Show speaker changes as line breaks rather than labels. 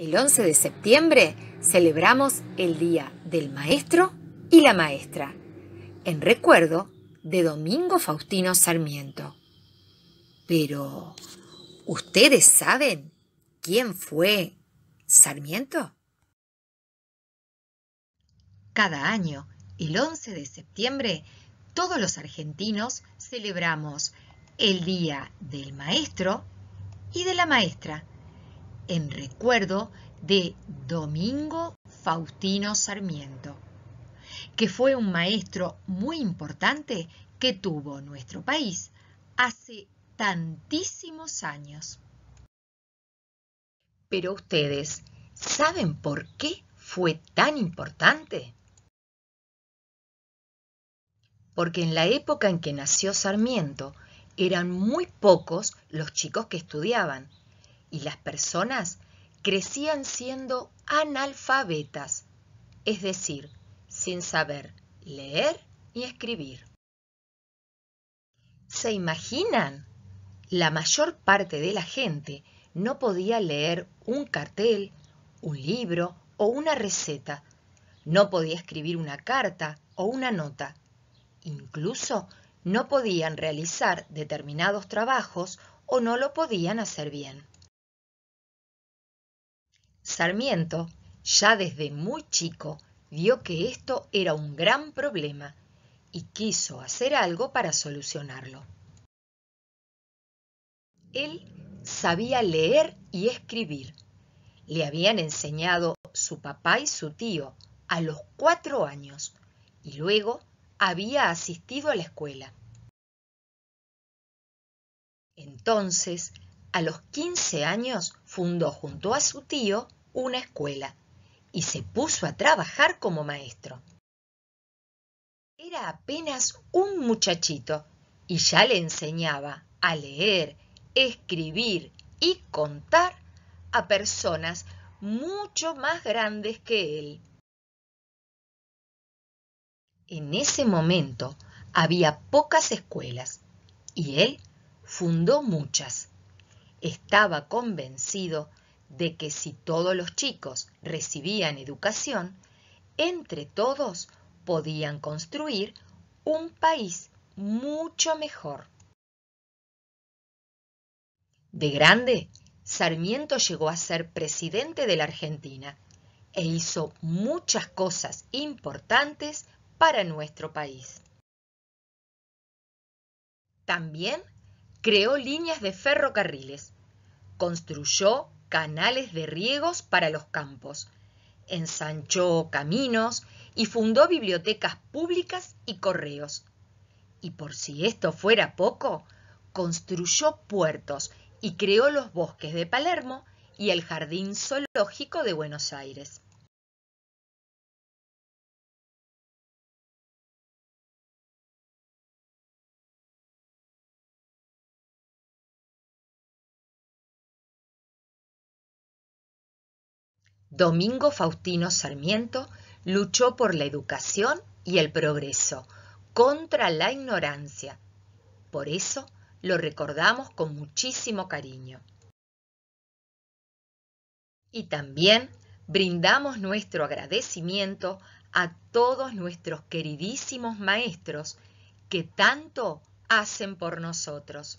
El 11 de septiembre celebramos el Día del Maestro y la Maestra, en recuerdo de Domingo Faustino Sarmiento. Pero, ¿ustedes saben quién fue Sarmiento? Cada año, el 11 de septiembre, todos los argentinos celebramos el Día del Maestro y de la Maestra en recuerdo de Domingo Faustino Sarmiento, que fue un maestro muy importante que tuvo nuestro país hace tantísimos años. Pero ustedes, ¿saben por qué fue tan importante? Porque en la época en que nació Sarmiento, eran muy pocos los chicos que estudiaban y las personas crecían siendo analfabetas, es decir, sin saber leer ni escribir. ¿Se imaginan? La mayor parte de la gente no podía leer un cartel, un libro o una receta, no podía escribir una carta o una nota, incluso no podían realizar determinados trabajos o no lo podían hacer bien. Sarmiento, ya desde muy chico, vio que esto era un gran problema y quiso hacer algo para solucionarlo. Él sabía leer y escribir. Le habían enseñado su papá y su tío a los cuatro años y luego había asistido a la escuela. Entonces, a los 15 años fundó junto a su tío una escuela y se puso a trabajar como maestro. Era apenas un muchachito y ya le enseñaba a leer, escribir y contar a personas mucho más grandes que él. En ese momento había pocas escuelas y él fundó muchas. Estaba convencido de que si todos los chicos recibían educación, entre todos podían construir un país mucho mejor. De grande, Sarmiento llegó a ser presidente de la Argentina e hizo muchas cosas importantes para nuestro país. También creó líneas de ferrocarriles, construyó canales de riegos para los campos, ensanchó caminos y fundó bibliotecas públicas y correos. Y por si esto fuera poco, construyó puertos y creó los bosques de Palermo y el Jardín Zoológico de Buenos Aires. Domingo Faustino Sarmiento luchó por la educación y el progreso, contra la ignorancia. Por eso lo recordamos con muchísimo cariño. Y también brindamos nuestro agradecimiento a todos nuestros queridísimos maestros que tanto hacen por nosotros.